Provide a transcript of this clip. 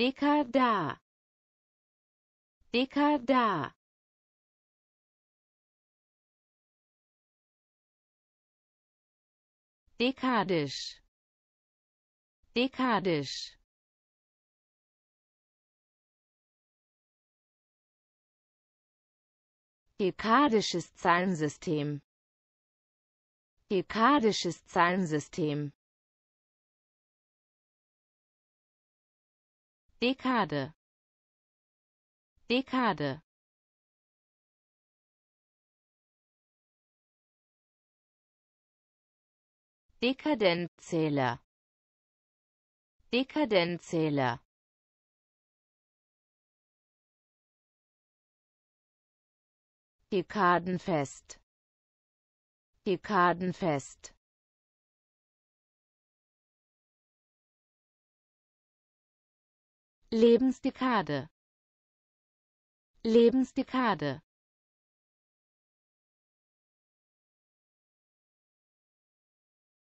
Dicker da. Dicker da. Dekadisch. Dekadisch. Dekadisches Zahlensystem. Dekadisches Zahlensystem. Dekade Dekade Dekadenzähler Dekadenzähler Dekadenfest Dekadenfest Lebensdekade Lebensdekade